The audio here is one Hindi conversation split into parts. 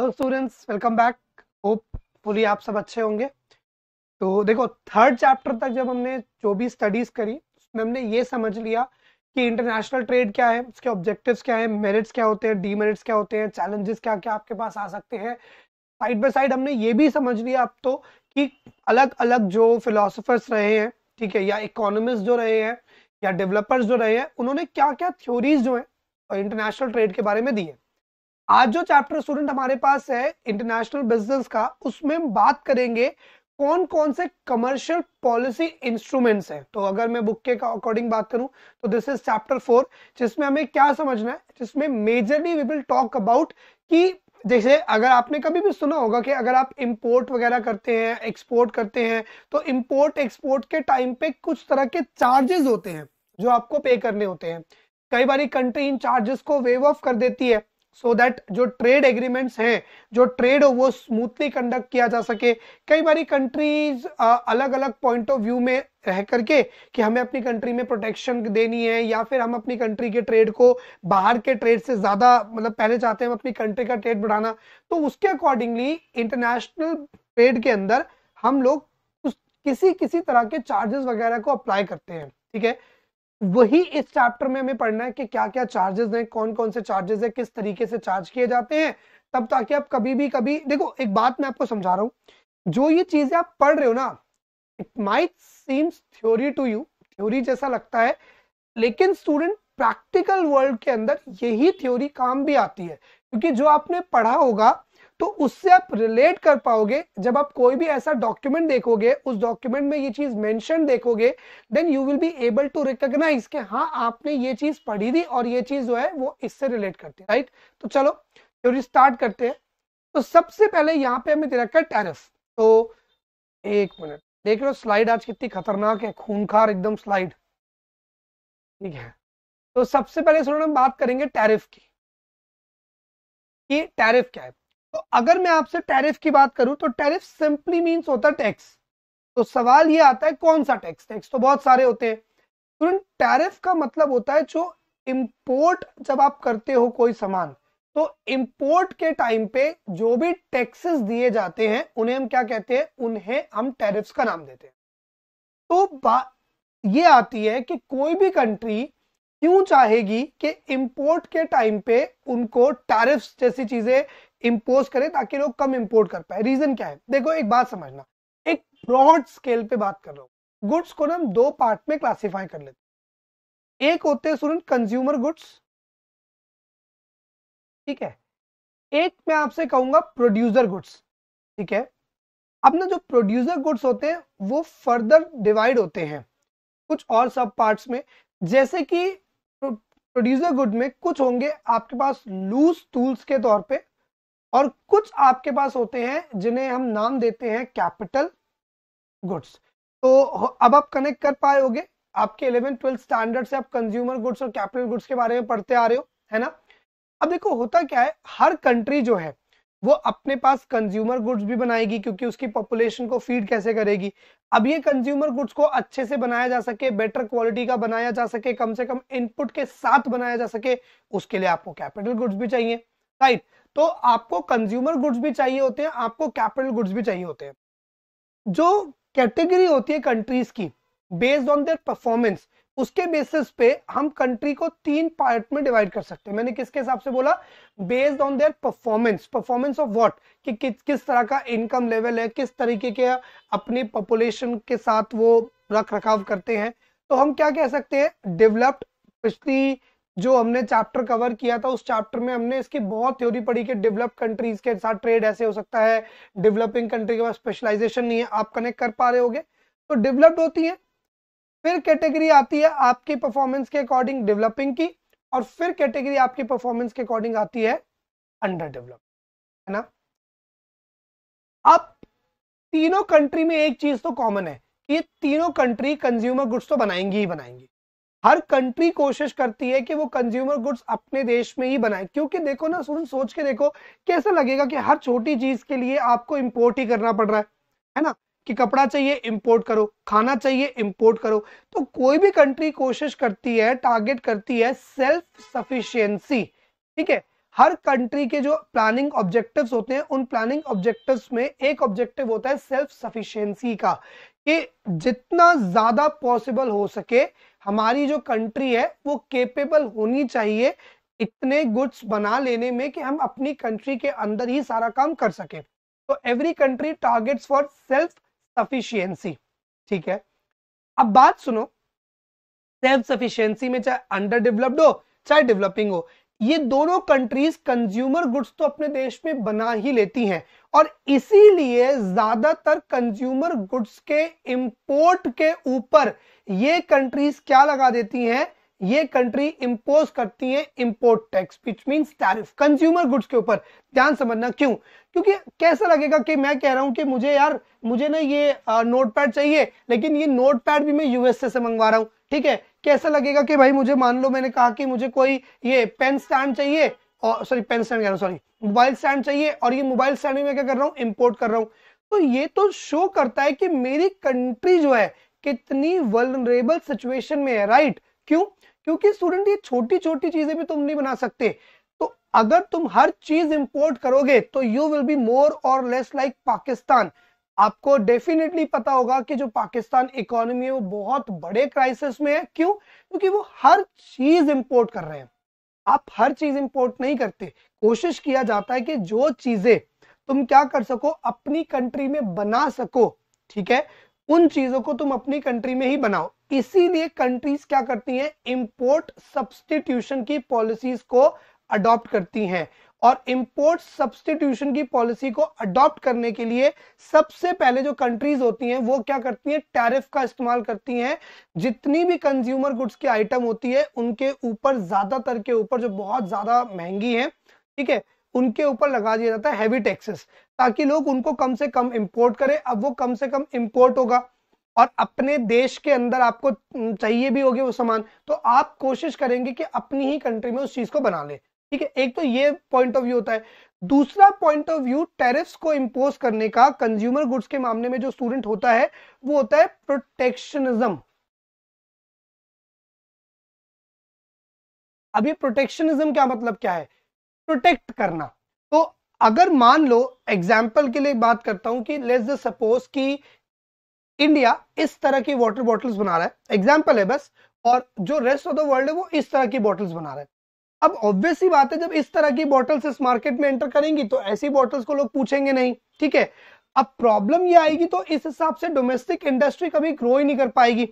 Hello students welcome back hopefully आप सब अच्छे होंगे तो देखो थर्ड चैप्टर तक जब हमने जो भी स्टडीज करी उसमें हमने ये समझ लिया कि इंटरनेशनल ट्रेड क्या है उसके ऑब्जेक्टिव्स क्या है मेरिट्स क्या होते हैं डीमेरिट्स क्या होते हैं चैलेंजेस क्या क्या आपके पास आ सकते हैं साइड बाय साइड हमने ये भी समझ लिया अब तो कि अलग अलग जो फिलोसफर्स रहे हैं ठीक है या इकोनॉमिस्ट जो रहे हैं या डेवलपर्स जो रहे हैं उन्होंने क्या क्या थ्योरीज जो है इंटरनेशनल ट्रेड के बारे में दी है आज जो चैप्टर स्टूडेंट हमारे पास है इंटरनेशनल बिजनेस का उसमें हम बात करेंगे कौन कौन से कमर्शियल पॉलिसी इंस्ट्रूमेंट्स हैं तो अगर मैं बुक के अकॉर्डिंग बात करूं तो दिस इज चैप्टर फोर जिसमें हमें क्या समझना है जिसमें majorly we will talk about कि जैसे अगर आपने कभी भी सुना होगा कि अगर आप इंपोर्ट वगैरह करते हैं एक्सपोर्ट करते हैं तो इंपोर्ट एक्सपोर्ट के टाइम पे कुछ तरह के चार्जेस होते हैं जो आपको पे करने होते हैं कई बार कंट्री इन चार्जेस को वेव ऑफ कर देती है सो so दैट जो ट्रेड एग्रीमेंट्स हैं जो ट्रेड हो वो स्मूथली कंडक्ट किया जा सके कई बारी कंट्रीज अलग अलग पॉइंट ऑफ व्यू में रह करके कि हमें अपनी कंट्री में प्रोटेक्शन देनी है या फिर हम अपनी कंट्री के ट्रेड को बाहर के ट्रेड से ज्यादा मतलब पहले चाहते हैं हम अपनी कंट्री का ट्रेड बढ़ाना तो उसके अकॉर्डिंगली इंटरनेशनल ट्रेड के अंदर हम लोग किसी किसी तरह के चार्जेस वगैरह को अप्लाई करते हैं ठीक है वही इस चैप्टर में हमें पढ़ना है कि क्या क्या चार्जेस हैं कौन कौन से चार्जेस हैं किस तरीके से चार्ज किए जाते हैं तब ताकि आप कभी भी कभी देखो एक बात मैं आपको समझा रहा हूँ जो ये चीजें आप पढ़ रहे हो ना it might seems theory to you theory जैसा लगता है लेकिन स्टूडेंट प्रैक्टिकल वर्ल्ड के अंदर यही थ्योरी काम भी आती है क्योंकि जो आपने पढ़ा होगा तो उससे आप रिलेट कर पाओगे जब आप कोई भी ऐसा डॉक्यूमेंट देखोगे उस डॉक्यूमेंट में ये चीज मेंशन देखोगे then you will be able to recognise के हाँ आपने ये चीज पढ़ी थी और ये चीज जो है वो इससे रिलेट करती है राइट तो चलो थ्योरी स्टार्ट करते हैं तो सबसे पहले यहाँ पे हमें दे रखा है तो एक मिनट देख लो स्लाइड आज कितनी खतरनाक है खूनखार एकदम स्लाइड ठीक है तो सबसे पहले हम बात करेंगे टैरिफ की कि टैरिफ क्या है तो अगर मैं आपसे टैरिफ की बात करूं तो टैरिफ सिंपली मीन होता है टैक्स तो सवाल ये आता है कौन सा टैक्स टैक्स तो बहुत सारे होते हैं स्टूडेंट टैरिफ का मतलब होता है जो इम्पोर्ट जब आप करते हो कोई सामान तो इम्पोर्ट के टाइम पे जो भी टैक्सेस दिए जाते हैं उन्हें हम क्या कहते हैं उन्हें हम टैरिफ का नाम देते हैं तो ये आती है कि कोई भी कंट्री क्यों चाहेगी कि इम्पोर्ट के टाइम पे उनको टैरिफ्स जैसी चीजें इम्पोज करें ताकि लोग कम इम्पोर्ट कर पाए रीजन क्या है देखो एक बात समझना एक ब्रॉड स्केल पे बात कर रहा हूँ गुड्स को ना हम दो पार्ट में क्लासिफाई कर लेते एक होते हैं स्टूडेंट कंज्यूमर गुड्स ठीक है एक मैं आपसे कहूंगा प्रोड्यूसर गुड्स ठीक है अपना जो प्रोड्यूसर गुड्स होते हैं वो फर्दर डिवाइड होते हैं कुछ और सब पार्ट्स में जैसे कि प्रोड्यूसर गुड में कुछ होंगे आपके पास लूज टूल्स के तौर पे और कुछ आपके पास होते हैं जिन्हें हम नाम देते हैं कैपिटल गुड्स तो अब आप कनेक्ट कर पाए होगे आपके इलेवन ट्वेल्थ स्टैंडर्ड से आप कंज्यूमर गुड्स और कैपिटल गुड्स के बारे में पढ़ते आ रहे हो है ना अब देखो होता क्या है हर कंट्री जो है वो अपने पास कंज्यूमर गुड्स भी बनाएगी क्योंकि उसकी पॉपुलेशन को फीड कैसे करेगी अब ये कंज्यूमर गुड्स को अच्छे से बनाया जा सके बेटर क्वालिटी का बनाया जा सके कम से कम इनपुट के साथ बनाया जा सके उसके लिए आपको कैपिटल गुड्स भी चाहिए राइट right? तो आपको कंज्यूमर गुड्स भी चाहिए होते हैं आपको कैपिटल गुड्स भी चाहिए होते हैं जो कैटेगरी होती है कंट्रीज की बेस्ड ऑन देयर परफॉर्मेंस उसके बेसिस पे हम कंट्री को तीन पार्ट में डिवाइड कर सकते हैं मैंने किसके हिसाब से बोला based on their performance performance of what कि किस किस तरह का इनकम लेवल है किस तरीके के अपनी पॉपुलेशन के साथ वो रख रखाव करते हैं तो हम क्या कह सकते हैं डेवलप्ड पिछली जो हमने चैप्टर कवर किया था उस चैप्टर में हमने इसकी बहुत थ्योरी पढ़ी कि डेवलप कंट्रीज के साथ ट्रेड ऐसे हो सकता है डेवलपिंग कंट्री के पास स्पेशलाइजेशन नहीं है आप कनेक्ट कर पा रहे होगे तो डेवलप्ड होती है फिर कैटेगरी आती है आपकी परफॉर्मेंस के अकॉर्डिंग डेवलपिंग की और फिर कैटेगरी आपकी परफॉर्मेंस के अकॉर्डिंग आती है अंडर डेवलप है ना अब तीनों कंट्री में एक चीज तो कॉमन है कि तीनों कंट्री कंज्यूमर गुड्स तो बनाएंगी ही बनाएंगी हर कंट्री कोशिश करती है कि वो कंज्यूमर गुड्स अपने देश में ही बनाए क्योंकि देखो ना सुन सोच के देखो कैसा लगेगा कि हर छोटी चीज के लिए आपको इम्पोर्ट ही करना पड़ रहा है है ना कि कपड़ा चाहिए इम्पोर्ट करो खाना चाहिए इंपोर्ट करो तो कोई भी कंट्री कोशिश करती है टारगेट करती है सेल्फ सफिशियंसी ठीक है हर कंट्री के जो प्लानिंग ऑब्जेक्टिव्स होते हैं उन प्लानिंग ऑब्जेक्टिव्स में एक ऑब्जेक्टिव होता है सेल्फ सफिशियंसी का कि जितना ज्यादा पॉसिबल हो सके हमारी जो कंट्री है वो केपेबल होनी चाहिए इतने गुड्स बना लेने में कि हम अपनी कंट्री के अंदर ही सारा काम कर सके तो every country targets for self sufficiency ठीक है अब बात सुनो सेल्फ सफिशियंसी में चाहे अंडर डेवलप्ड हो चाहे डेवलपिंग हो ये दोनों कंट्रीज कंज्यूमर गुड्स तो अपने देश में बना ही लेती हैं और इसीलिए ज्यादातर कंज्यूमर गुड्स के इंपोर्ट के ऊपर ये कंट्रीज क्या लगा देती हैं ये कंट्री इंपोज करती है import tax which means tariff consumer goods के ऊपर ध्यान समझना क्यों क्योंकि कैसा लगेगा कि मैं कह रहा हूं कि मुझे यार मुझे ना ये नोट पैड चाहिए लेकिन ये नोट पैड भी मैं यूएसए से मंगवा रहा हूं ठीक है कैसा लगेगा कि भाई मुझे मान लो मैंने कहा कि मुझे कोई ये पेन स्टैंड चाहिए और सॉरी पेन स्टैंड कह रहा हूँ सॉरी मोबाइल स्टैंड चाहिए और ये मोबाइल स्टैंड में मैं क्या कर रहा हूँ इम्पोर्ट कर रहा हूँ तो ये तो शो करता है कि मेरी कंट्री जो है कितनी वलरेबल सिचुएशन में है राइट क्यों क्योंकि स्टूडेंट ये छोटी छोटी चीजें भी तुम नहीं बना सकते तो अगर तुम हर चीज इंपोर्ट करोगे तो यू विल बी मोर और लेस लाइक पाकिस्तान आपको डेफिनेटली पता होगा कि जो पाकिस्तान इकोनॉमी है वो बहुत बड़े क्राइसिस में है क्यों क्योंकि वो हर चीज इंपोर्ट कर रहे हैं आप हर चीज इंपोर्ट नहीं करते कोशिश किया जाता है कि जो चीजें तुम क्या कर सको अपनी कंट्री में बना सको ठीक है उन चीजों को तुम अपनी कंट्री में ही बनाओ इसीलिए कंट्रीज क्या करती हैं इंपोर्ट सब्सटीट्यूशन की पॉलिसीज को अडॉप्ट करती हैं और इंपोर्ट सब्सटीट्यूशन की पॉलिसी को अडॉप्ट करने के लिए सबसे पहले जो कंट्रीज होती हैं वो क्या करती हैं टैरिफ का इस्तेमाल करती हैं जितनी भी कंज्यूमर गुड्स की आइटम होती है उनके ऊपर ज्यादातर के ऊपर जो बहुत ज्यादा महंगी है ठीक है उनके ऊपर लगा दिया जाता है हैवी टैक्सेस ताकि लोग उनको कम से कम इम्पोर्ट करें अब वो कम से कम इम्पोर्ट होगा और अपने देश के अंदर आपको चाहिए भी होगी वो सामान तो आप कोशिश करेंगे कि अपनी ही कंट्री में उस चीज को बना लें ठीक है एक तो ये पॉइंट ऑफ व्यू होता है दूसरा पॉइंट ऑफ व्यू टेरिफ्स को इम्पोज करने का कंज्यूमर गुड्स के मामले में जो स्टूडेंट होता है वो होता है प्रोटेक्शनिज्म अब ये प्रोटेक्शनिज्म क्या मतलब क्या है प्रोटेक्ट करना तो अगर मान लो एग्जाम्पल के लिए बात करता हूं कि लेट्स सपोज कि इंडिया इस तरह की वाटर बॉटल्स बना रहा है एग्जाम्पल है बस और जो रेस्ट ऑफ द वर्ल्ड है वो इस तरह की बॉटल्स बना रहा है अब ऑब्वियसली बात है जब इस तरह की बॉटल्स इस मार्केट में एंटर करेंगी तो ऐसी बॉटल्स को लोग पूछेंगे नहीं ठीक है अब प्रॉब्लम ये आएगी तो इस हिसाब से डोमेस्टिक इंडस्ट्री कभी ग्रो ही नहीं कर पाएगी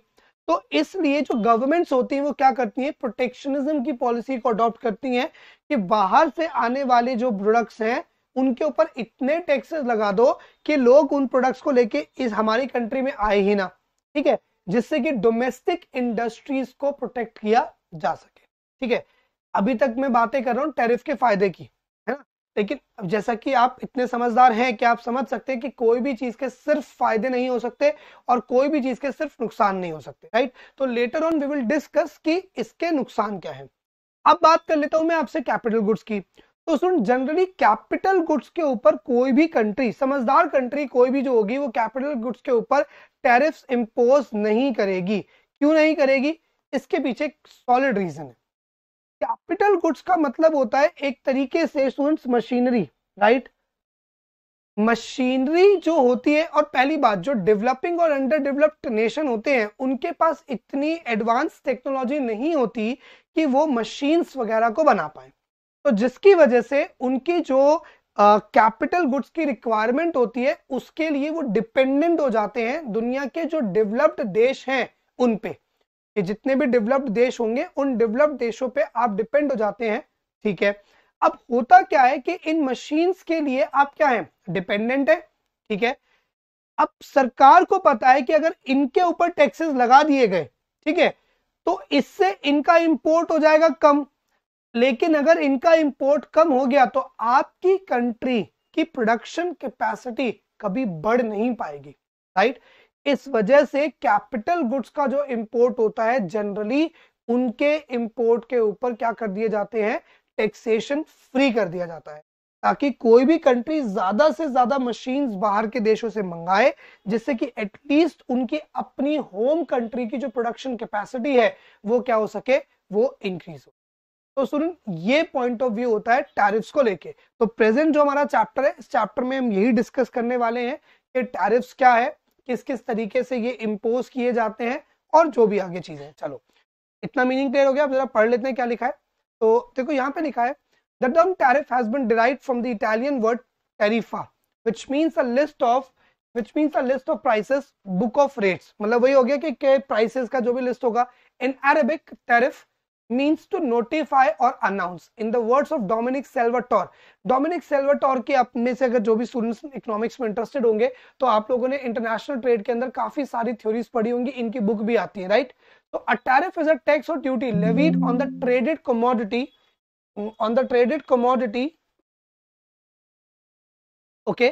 तो इसलिए जो गवर्नमेंट्स होती हैं वो क्या करती हैं प्रोटेक्शनिज्म की पॉलिसी को अडॉप्ट करती हैं कि बाहर से आने वाले जो प्रोडक्ट्स हैं उनके ऊपर इतने टैक्सेस लगा दो कि लोग उन प्रोडक्ट्स को लेके इस हमारी कंट्री में आए ही ना ठीक है जिससे कि डोमेस्टिक इंडस्ट्रीज को प्रोटेक्ट किया जा सके ठीक है अभी तक मैं बातें कर रहा हूँ टैरिफ के फायदे की है ना लेकिन अब जैसा कि आप इतने समझदार हैं कि आप समझ सकते हैं कि कोई भी चीज के सिर्फ फायदे नहीं हो सकते और कोई भी चीज के सिर्फ नुकसान नहीं हो सकते राइट तो later on we will discuss कि इसके नुकसान क्या है अब बात कर लेता हूं मैं आपसे कैपिटल गुड्स की तो सुन जनरली कैपिटल गुड्स के ऊपर कोई भी कंट्री समझदार कंट्री कोई भी जो होगी वो कैपिटल गुड्स के ऊपर टैरिफ इम्पोज नहीं करेगी क्यों नहीं करेगी इसके पीछे सॉलिड रीजन है कैपिटल गुड्स का मतलब होता है एक तरीके से स्टूडेंट्स मशीनरी राइट मशीनरी जो होती है और पहली बात जो डेवलपिंग और अंडर डेवलप्ड नेशन होते हैं उनके पास इतनी एडवांस टेक्नोलॉजी नहीं होती कि वो मशीन्स वगैरह को बना पाए तो जिसकी वजह से उनकी जो कैपिटल uh, गुड्स की रिक्वायरमेंट होती है उसके लिए वो डिपेंडेंट हो जाते हैं दुनिया के जो डेवलप्ड देश हैं उन पे कि जितने भी डेवलप्ड देश होंगे उन डेवलप्ड देशों पे आप डिपेंड हो जाते हैं ठीक है अब होता क्या है कि इन मशीन्स के लिए आप क्या है डिपेंडेंट है ठीक है अब सरकार को पता है कि अगर इनके ऊपर टैक्सेस लगा दिए गए ठीक है तो इससे इनका इंपोर्ट हो जाएगा कम लेकिन अगर इनका इंपोर्ट कम हो गया तो आपकी कंट्री की प्रोडक्शन कैपेसिटी कभी बढ़ नहीं पाएगी राइट right? इस वजह से कैपिटल गुड्स का जो इंपोर्ट होता है जनरली उनके इंपोर्ट के ऊपर क्या कर दिए जाते हैं टैक्सेशन फ्री कर दिया जाता है ताकि कोई भी कंट्री ज्यादा से ज्यादा मशीन्स बाहर के देशों से मंगाए जिससे कि एटलीस्ट उनकी अपनी होम कंट्री की जो प्रोडक्शन कैपेसिटी है वो क्या हो सके वो इंक्रीज हो तो सुन ये पॉइंट ऑफ व्यू होता है टैरिफ्स को लेके तो प्रेजेंट जो हमारा चैप्टर है इस चैप्टर में हम यही डिस्कस करने वाले हैं कि टैरिफ्स क्या है किस किस तरीके से ये इम्पोज किए जाते हैं और जो भी आगे चीजें हैं चलो इतना मीनिंग क्लियर हो गया अब जरा पढ़ लेते हैं क्या लिखा है तो देखो यहाँ पे लिखा है the term tariff has been derived from the Italian word tariffa which means a list of which means a list of prices book of rates मतलब वही हो गया कि प्राइसेस का जो भी लिस्ट होगा in Arabic tariff means to notify or announce in the words of Dominic Salvatore Dominic Salvatore के आप में से अगर जो भी स्टूडेंट्स इकोनॉमिक्स में इंटरेस्टेड होंगे तो आप लोगों ने इंटरनेशनल ट्रेड के अंदर काफी सारी थ्योरीज पढ़ी होंगी इनकी बुक भी आती है राइट तो a tariff is a tax और duty levied on the traded commodity on the traded commodity okay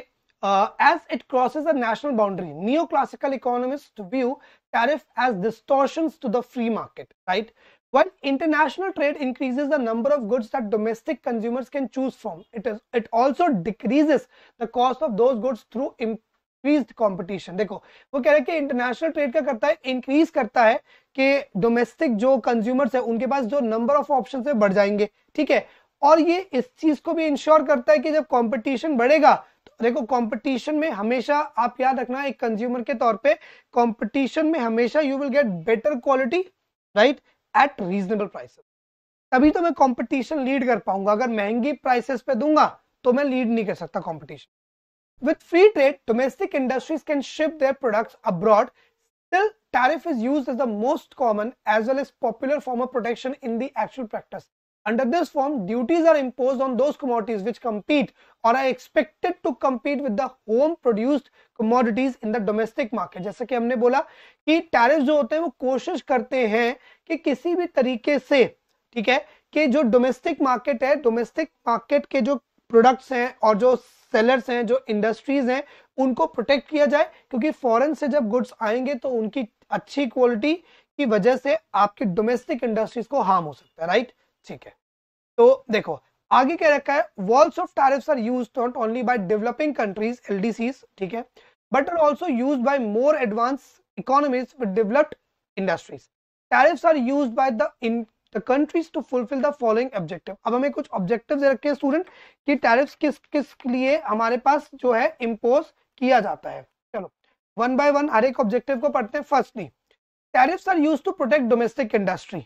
uh, as it crosses a national boundary neoclassical economists view tariff as distortions to the free market right When international trade increases the number of goods that domestic consumers can choose from, it is it also decreases the cost of those goods through increase competition देखो वो कह रहे हैं कि इंटरनेशनल ट्रेड क्या करता है इंक्रीज करता है कि डोमेस्टिक जो कंज्यूमर्स है उनके पास जो नंबर ऑफ ऑप्शन है बढ़ जाएंगे ठीक है और ये इस चीज को भी इंश्योर करता है कि जब कॉम्पिटिशन बढ़ेगा तो देखो कंपटीशन में हमेशा आप याद रखना एक कंज्यूमर के तौर पे कंपटीशन में हमेशा you will get better quality right at reasonable prices तभी तो मैं कंपटीशन लीड कर पाऊंगा अगर महंगी प्राइसेस पे दूंगा तो मैं लीड नहीं कर सकता competition with free trade domestic industries can ship their products abroad still tariff is used as the most common as well as popular form of protection in the actual practice Under this form, duties are imposed on those commodities which compete or are expected to compete with the home produced commodities in the domestic market. जैसे कि हमने बोला कि tariffs जो होते हैं वो कोशिश करते हैं कि किसी भी तरीके से ठीक है कि जो domestic market है domestic market के जो products हैं और जो सेलर्स हैं जो इंडस्ट्रीज हैं उनको प्रोटेक्ट किया जाए क्योंकि फॉरेन से जब गुड्स आएंगे तो उनकी अच्छी क्वालिटी की वजह से आपकी डोमेस्टिक इंडस्ट्रीज को हार्म हो सकता है राइट ठीक है तो देखो आगे क्या रखा है walls of tariff are use not only by developing countries LDCs ठीक है but are also use by more advance economies developed industries tariff are use by the in in the countries to fulfill the following objective अब हमें कुछ ऑब्जेक्टिव रखे हैं स्टूडेंट कि टैरिफ्स किस किस लिए हमारे पास जो है इम्पोज किया जाता है चलो वन बाय वन हर एक ऑब्जेक्टिव को पढ़ते हैं firstly tariffs are use to protect domestic industry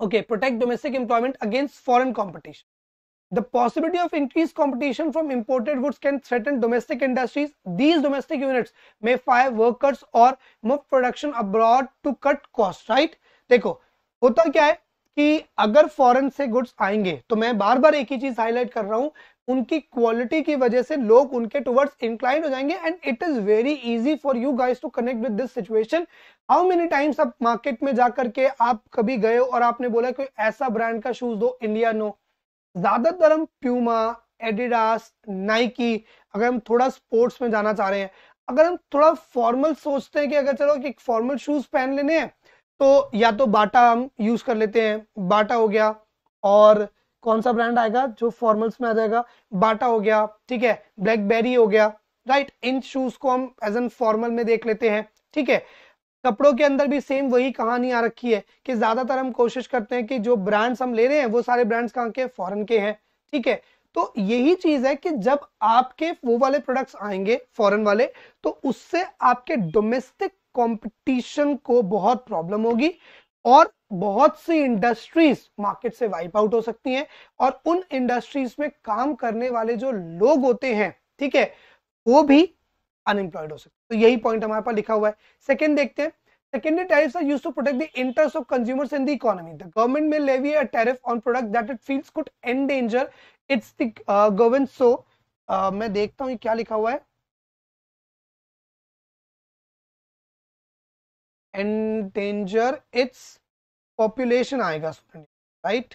okay protect domestic employment against foreign competition the possibility of increased competition from imported goods can threaten domestic industries these domestic units may fire workers or move production abroad to cut costs right देखो होता क्या है कि अगर फॉरेन से गुड्स आएंगे तो मैं बार बार एक ही चीज हाईलाइट कर रहा हूं उनकी क्वालिटी की वजह से लोग उनके टुवर्ड्स इंक्लाइन हो जाएंगे and it is very easy for you guys to connect with this situation how many times आप मार्केट में जाकर के आप कभी गए और आपने बोला कोई ऐसा ब्रांड का शूज दो इंडिया नो ज्यादातर हम प्यूमा एडिडास नाइकी अगर हम थोड़ा स्पोर्ट्स में जाना चाह रहे हैं अगर हम थोड़ा फॉर्मल सोचते हैं कि अगर चलो कि फॉर्मल शूज पहन लेने हैं तो या तो बाटा हम यूज कर लेते हैं बाटा हो गया और कौन सा ब्रांड आएगा जो फॉर्मल्स में आ जाएगा बाटा हो गया ठीक है ब्लैकबेरी हो गया राइट इन शूज को हम एज एन फॉर्मल में देख लेते हैं ठीक है कपड़ों के अंदर भी सेम वही कहानी आ रखी है कि ज्यादातर हम कोशिश करते हैं कि जो ब्रांड्स हम ले रहे हैं वो सारे ब्रांड्स कहाँ के फॉरन के हैं ठीक है तो यही चीज है कि जब आपके वो वाले प्रोडक्ट्स आएंगे फॉरेन वाले तो उससे आपके डोमेस्टिक कंपटीशन को बहुत प्रॉब्लम होगी और बहुत सी इंडस्ट्रीज मार्केट से वाइप आउट हो सकती हैं और उन इंडस्ट्रीज में काम करने वाले जो लोग होते हैं ठीक है वो भी अनएम्प्लॉयड हो सकते हैं तो यही पॉइंट हमारे पास लिखा हुआ है सेकेंड देखते हैं government may levy a tariff on product that it feels could endanger its government so मैं देखता हूं क्या लिखा हुआ है एंड इट्स पॉपुलेशन आएगा स्टूडेंट राइट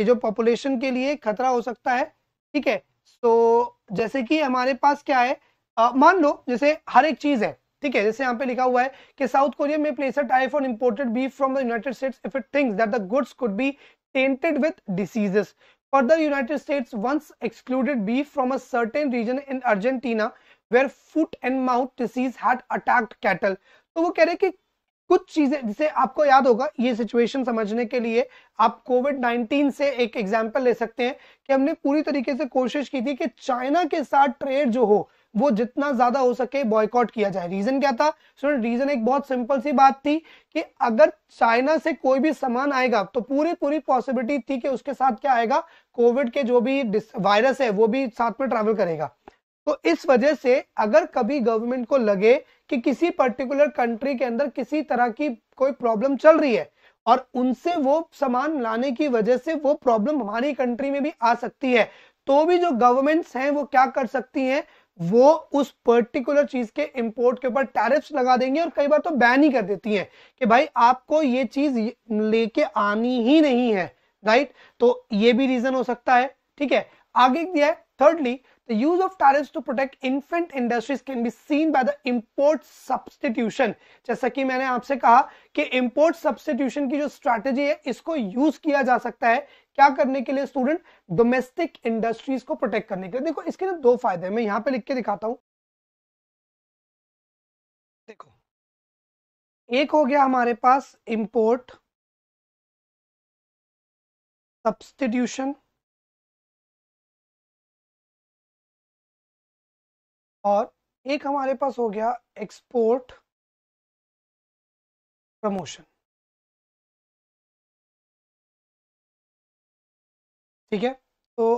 ये जो पॉपुलेशन के लिए खतरा हो सकता है ठीक है सो so, जैसे कि हमारे पास क्या है मान लो जैसे हर एक चीज है ठीक है जैसे यहाँ पे लिखा हुआ है कि South Korea may place type on imported beef from the United States if it thinks that the goods could be tainted with diseases further United States once excluded beef from a certain region in Argentina where foot and mouth disease had attacked cattle तो वो कह रहे कि कुछ चीजें जिसे आपको याद होगा ये सिचुएशन समझने के लिए आप कोविड 19 से एक एग्जाम्पल ले सकते हैं कि हमने पूरी तरीके से कोशिश की थी कि चाइना के साथ ट्रेड जो हो वो जितना ज्यादा हो सके बॉयकॉट किया जाए रीजन क्या था स्टूडेंट रीजन एक बहुत सिंपल सी बात थी कि अगर चाइना से कोई भी सामान आएगा तो पूरी पूरी पॉसिबिलिटी थी कि उसके साथ क्या आएगा कोविड के जो भी वायरस है वो भी साथ में ट्रेवल करेगा तो इस वजह से अगर कभी गवर्नमेंट को लगे कि किसी पर्टिकुलर कंट्री के अंदर किसी तरह की कोई प्रॉब्लम चल रही है और उनसे वो सामान लाने की वजह से वो प्रॉब्लम हमारी कंट्री में भी आ सकती है तो भी जो गवर्नमेंट्स हैं वो क्या कर सकती हैं वो उस पर्टिकुलर चीज के इंपोर्ट के ऊपर टैरिफ्स लगा देंगे और कई बार तो बैन ही कर देती हैं कि भाई आपको ये चीज लेके आनी ही नहीं है राइट तो ये भी रीजन हो सकता है ठीक है आगे दिया है thirdly The use of tariffs to protect infant industries can be seen by the import substitution. जैसा कि मैंने आपसे कहा कि import substitution की जो strategy है इसको use किया जा सकता है क्या करने के लिए स्टूडेंट डोमेस्टिक इंडस्ट्रीज को प्रोटेक्ट करने के लिए देखो इसके ना दो फायदे हैं मैं यहाँ पे लिख के दिखाता हूँ देखो एक हो गया हमारे पास इंपोर्ट सब्सटीट्यूशन और एक हमारे पास हो गया एक्सपोर्ट प्रमोशन ठीक है तो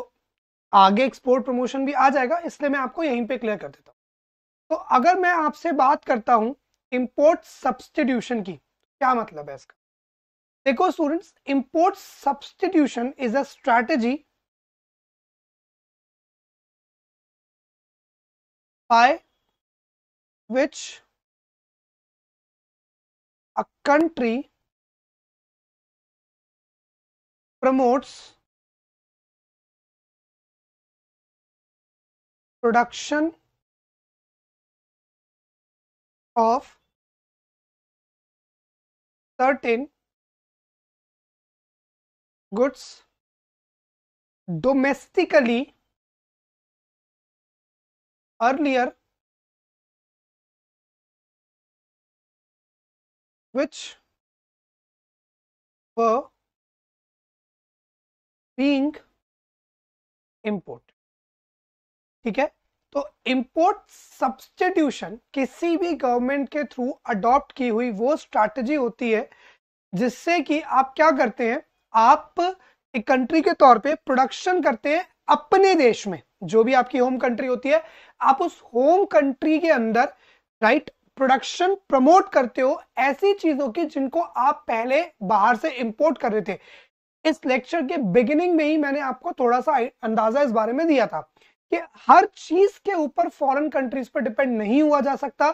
आगे एक्सपोर्ट प्रमोशन भी आ जाएगा इसलिए मैं आपको यहीं पे क्लियर कर देता हूं तो अगर मैं आपसे बात करता हूं इंपोर्ट सब्सटीट्यूशन की क्या मतलब है इसका देखो students import substitution is a strategy by which a country promotes production of certain goods domestically earlier which were being imported ठीक है तो इंपोर्ट सब्सटीट्यूशन किसी भी गवर्नमेंट के थ्रू अडॉप्ट की हुई वो स्ट्रैटेजी होती है जिससे कि आप क्या करते हैं आप एक कंट्री के तौर पे प्रोडक्शन करते हैं अपने देश में जो भी आपकी होम कंट्री होती है आप उस होम कंट्री के अंदर राइट प्रोडक्शन प्रमोट करते हो ऐसी चीजों की जिनको आप पहले बाहर से इंपोर्ट कर रहे थे इस लेक्चर के बिगिनिंग में ही मैंने आपको थोड़ा सा अंदाजा इस बारे में दिया था कि हर चीज के ऊपर फॉरेन कंट्रीज पर डिपेंड नहीं हुआ जा सकता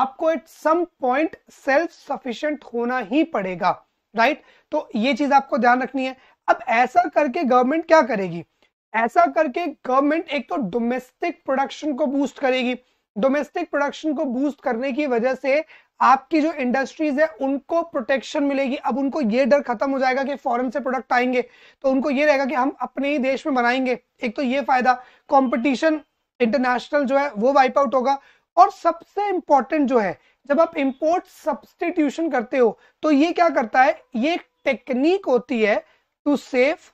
आपको at some point self sufficient होना ही पड़ेगा राइट तो ये चीज आपको ध्यान रखनी है अब ऐसा करके गवर्नमेंट क्या करेगी ऐसा करके गवर्नमेंट एक तो डोमेस्टिक प्रोडक्शन को बूस्ट करेगी डोमेस्टिक प्रोडक्शन को बूस्ट करने की वजह से आपकी जो इंडस्ट्रीज है उनको प्रोटेक्शन मिलेगी अब उनको ये डर खत्म हो जाएगा कि फॉरेन से प्रोडक्ट आएंगे तो उनको ये रहेगा कि हम अपने ही देश में बनाएंगे एक तो ये फायदा कंपटीशन इंटरनेशनल जो है वो वाइप आउट होगा और सबसे इंपॉर्टेंट जो है जब आप इम्पोर्ट सब्सटीट्यूशन करते हो तो ये क्या करता है ये टेक्निक होती है टू सेफ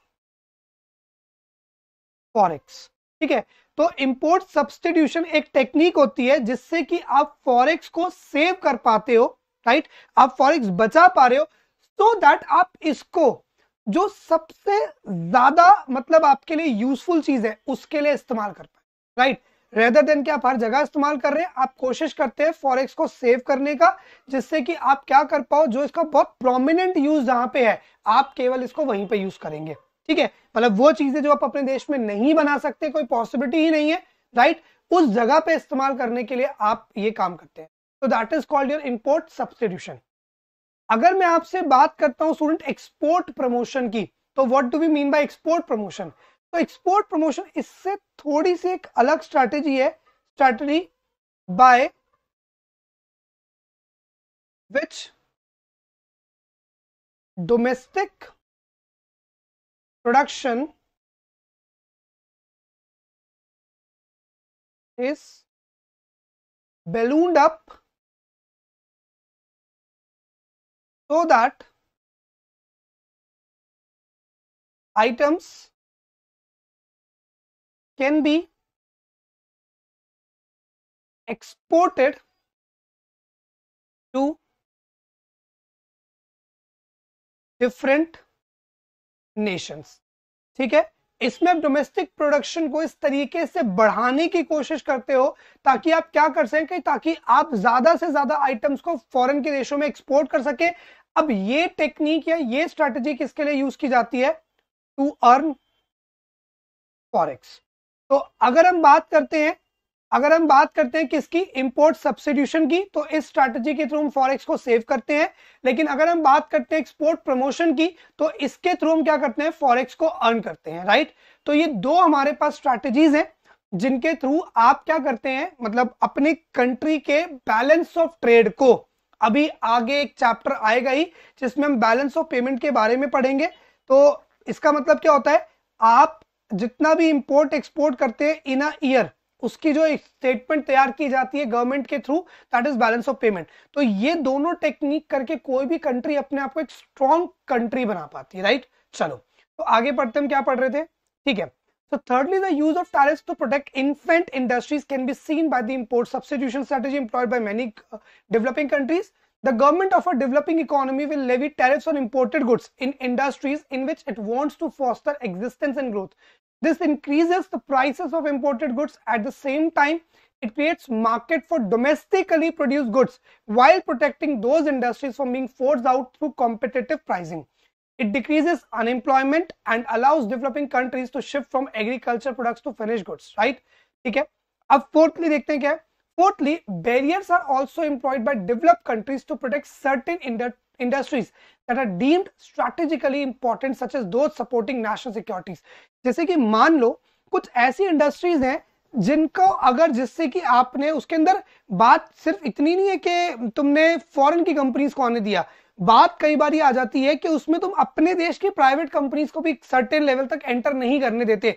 फॉरेक्स ठीक है तो इंपोर्ट सब्सटीट्यूशन एक टेक्निक होती है जिससे कि आप फॉरेक्स को सेव कर पाते हो राइट आप फॉरेक्स बचा पा रहे हो सो so दैट आप इसको जो सबसे ज्यादा मतलब आपके लिए यूजफुल चीज है उसके लिए इस्तेमाल कर पाए राइट रेदर देन क्या आप हर जगह इस्तेमाल कर रहे हैं आप कोशिश करते हैं फॉरेक्स को सेव करने का जिससे कि आप क्या कर पाओ जो इसका बहुत प्रोमिनेंट यूज जहां पे है आप केवल इसको वहीं पे यूज करेंगे ठीक है मतलब वो चीजें जो आप अपने देश में नहीं बना सकते कोई पॉसिबिलिटी ही नहीं है राइट उस जगह पे इस्तेमाल करने के लिए आप ये काम करते हैं तो that is called your import substitution अगर मैं आपसे बात करता हूं स्टूडेंट एक्सपोर्ट प्रमोशन की तो what do we mean by export promotion तो एक्सपोर्ट प्रमोशन इससे थोड़ी सी एक अलग स्ट्रैटेजी है strategy by which domestic production is ballooned up so that items can be exported to different nations ठीक है इसमें आप डोमेस्टिक प्रोडक्शन को इस तरीके से बढ़ाने की कोशिश करते हो ताकि आप क्या कर सकें ताकि आप ज्यादा से ज्यादा आइटम्स को फॉरेन के देशों में एक्सपोर्ट कर सके अब ये टेक्निक या ये स्ट्रेटेजी किसके लिए यूज की जाती है टू अर्न फॉरेक्स तो अगर हम बात करते हैं अगर हम बात करते हैं किसकी इंपोर्ट सब्सिट्यूशन की तो इस स्ट्रैटेजी के थ्रू हम फॉरेक्स को सेव करते हैं लेकिन अगर हम बात करते हैं एक्सपोर्ट प्रमोशन की तो इसके थ्रू हम क्या करते हैं फॉरेक्स को अर्न करते हैं राइट तो ये दो हमारे पास स्ट्रैटेजीज हैं जिनके थ्रू आप क्या करते हैं मतलब अपने कंट्री के बैलेंस ऑफ ट्रेड को अभी आगे एक चैप्टर आएगा ही जिसमें हम बैलेंस ऑफ पेमेंट के बारे में पढ़ेंगे तो इसका मतलब क्या होता है आप जितना भी इंपोर्ट एक्सपोर्ट करते हैं इन अ ईयर उसकी जो स्टेटमेंट तैयार की जाती है गवर्नमेंट के through that is balance of payment तो ये दोनों टेक्निक करके कोई भी कंट्री अपने आप को एक स्ट्रॉन्ग कंट्री बना पाती है राइट चलो तो आगे पढ़ते हम क्या पढ़ रहे थे ठीक है तो thirdly the use of tariffs to protect infant industries can be seen by the import substitution strategy employed by many developing countries the government of a developing economy will levy tariffs on imported goods in industries in which it wants to foster existence and growth This increases the prices of imported goods at the same time it creates market for domestically produced goods while protecting those industries from being forced out through competitive pricing. It decreases unemployment and allows developing countries to shift from agriculture products to finished goods, right? ठीक है fourthly Fourthly, barriers are also employed by developed countries to protect certain industries that are deemed strategically important such as those supporting national securities जैसे कि मान लो कुछ ऐसी इंडस्ट्रीज हैं जिनको अगर जिससे कि आपने उसके अंदर बात सिर्फ इतनी नहीं है कि तुमने फॉरेन की कंपनीज को आने दिया बात कई बार ये आ जाती है कि उसमें तुम अपने देश की प्राइवेट कंपनीज को भी सर्टेन लेवल तक एंटर नहीं करने देते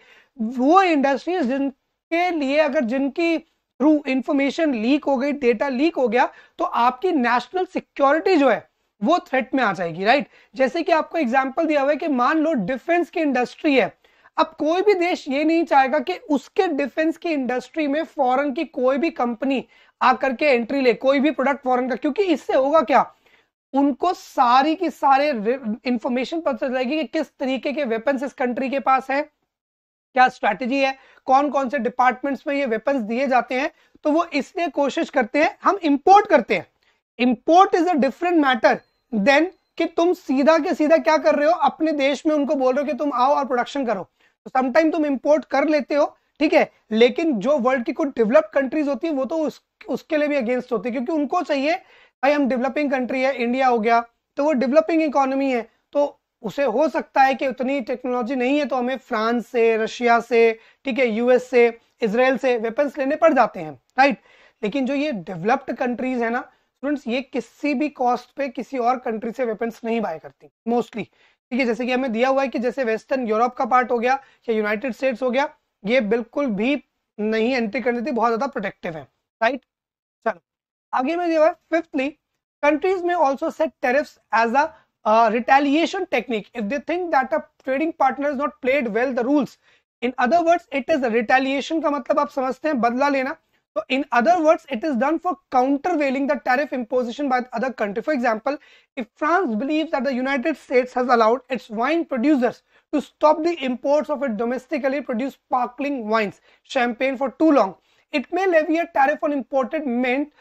वो इंडस्ट्रीज जिनके लिए अगर जिनकी थ्रू इंफॉर्मेशन लीक हो गई डेटा लीक हो गया तो आपकी नेशनल सिक्योरिटी जो है वो थ्रेट में आ जाएगी राइट जैसे कि आपको एग्जाम्पल दिया हुआ है कि मान लो डिफेंस की इंडस्ट्री है अब कोई भी देश ये नहीं चाहेगा कि उसके डिफेंस की इंडस्ट्री में फॉरेन की कोई भी कंपनी आकर के एंट्री ले कोई भी प्रोडक्ट फॉरेन का क्योंकि इससे होगा क्या उनको सारी की सारे इंफॉर्मेशन पता चलेगी कि किस तरीके के वेपन्स इस कंट्री के पास है क्या स्ट्रेटेजी है कौन कौन से डिपार्टमेंट्स में ये वेपन्स दिए जाते हैं तो वो इसलिए कोशिश करते हैं हम इंपोर्ट करते हैं import is a different matter than कि तुम सीधा के सीधा क्या कर रहे हो अपने देश में उनको बोल रहे हो कि तुम आओ और प्रोडक्शन करो तो समटाइम तुम इम्पोर्ट कर लेते हो ठीक है लेकिन जो वर्ल्ड की कुछ डेवलप्ड कंट्रीज होती है वो तो उस, उसके लिए भी अगेंस्ट होती है क्योंकि उनको चाहिए भाई हम डेवलपिंग कंट्री है इंडिया हो गया तो वो डेवलपिंग इकोनॉमी है तो उसे हो सकता है कि उतनी टेक्नोलॉजी नहीं है तो हमें फ्रांस से रशिया से ठीक है यूएस से इसराइल से वेपन्स लेने पड़ जाते हैं राइट लेकिन जो ये डेवलप्ड कंट्रीज है ना स्टूडेंट्स ये किसी भी कॉस्ट पे किसी और कंट्री से वेपन्स नहीं बाय करती मोस्टली ठीक है जैसे कि हमें दिया हुआ है कि जैसे वेस्टर्न यूरोप का पार्ट हो गया या यूनाइटेड स्टेट्स हो गया ये बिल्कुल भी नहीं एंट्री कर देती बहुत ज्यादा प्रोटेक्टिव है राइट चलो आगे में जो है fifthly countries may also set tariffs as a retaliation technique if they think that a trading partner is not played well the rules in other words it is retaliation का मतलब आप समझते हैं बदला लेना So in other words, it is done for countervailing the tariff imposition by other country. For example, if France believes that the United States has allowed its wine producers to stop the imports of its domestically produced sparkling wines, champagne for too long, it may levy a tariff on imported mint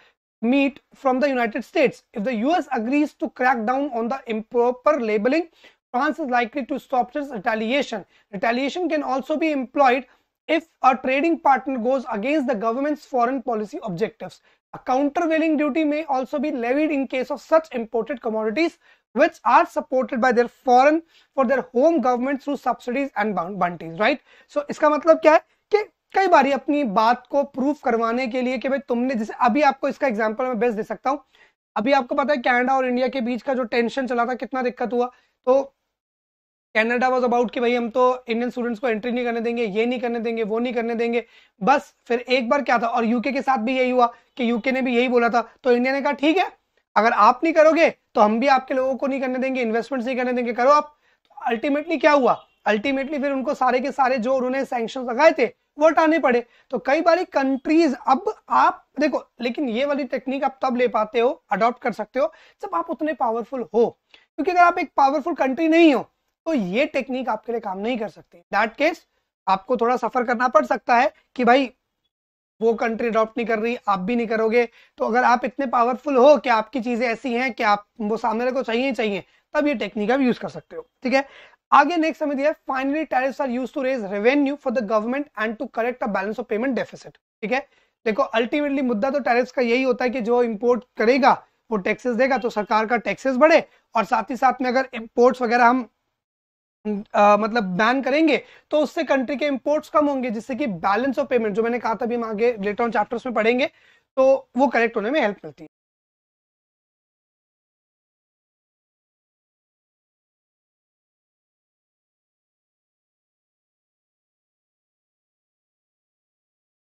meat from the United States. If the US agrees to crack down on the improper labeling, France is likely to stop its retaliation. Retaliation can also be employed if a trading partner goes against the government's foreign policy objectives. A countervailing duty may also be levied in case of such imported commodities which are supported by their foreign for their home government through subsidies and bounties right so इसका मतलब क्या है कि कई बार अपनी बात को प्रूफ करवाने के लिए कि भाई तुमने जैसे अभी आपको इसका एग्जांपल मैं बेस्ट दे सकता हूँ अभी आपको पता है कनाडा और इंडिया के बीच का जो टेंशन चला था कितना दिक्कत हुआ तो कैनेडा वॉज अबाउट कि भाई हम तो इंडियन स्टूडेंट्स को एंट्री नहीं करने देंगे ये नहीं करने देंगे वो नहीं करने देंगे बस फिर एक बार क्या था और यूके के साथ भी यही हुआ कि यूके ने भी यही बोला था तो इंडिया ने कहा ठीक है अगर आप नहीं करोगे तो हम भी आपके लोगों को नहीं करने देंगे इन्वेस्टमेंट्स नहीं करने देंगे करो आप अल्टीमेटली तो क्या हुआ अल्टीमेटली फिर उनको सारे के सारे जो उन्होंने सैंक्शन लगाए थे वो हटाने पड़े तो कई बार कंट्रीज अब आप देखो लेकिन ये वाली टेक्निक आप तब ले पाते हो अडॉप्ट कर सकते हो जब आप उतने पावरफुल हो क्योंकि अगर आप एक पावरफुल कंट्री नहीं हो तो ये टेक्निक आपके लिए काम नहीं कर सकती दैट केस आपको थोड़ा सफर करना पड़ सकता है कि भाई वो कंट्री अडॉप्ट नहीं कर रही आप भी नहीं करोगे तो अगर आप इतने पावरफुल हो कि आपकी चीजें ऐसी हैं कि आप वो सामने को चाहिए ही चाहिए तब ये टेक्निक आप यूज कर सकते हो ठीक है आगे नेक्स्ट हमें दिया finally tariffs are use to raise revenue for the government and to correct a balance of payment deficit ठीक है देखो अल्टीमेटली मुद्दा तो टैरिफ्स का यही होता है कि जो इम्पोर्ट करेगा वो टैक्सेस देगा तो सरकार का टैक्सेस बढ़े और साथ ही साथ में अगर इम्पोर्ट्स वगैरह हम आ, मतलब बैन करेंगे तो उससे कंट्री के इंपोर्ट्स कम होंगे जिससे कि बैलेंस ऑफ पेमेंट जो मैंने कहा था अभी हम आगे लेटर ऑन चैप्टर्स में पढ़ेंगे तो वो करेक्ट होने में हेल्प मिलती है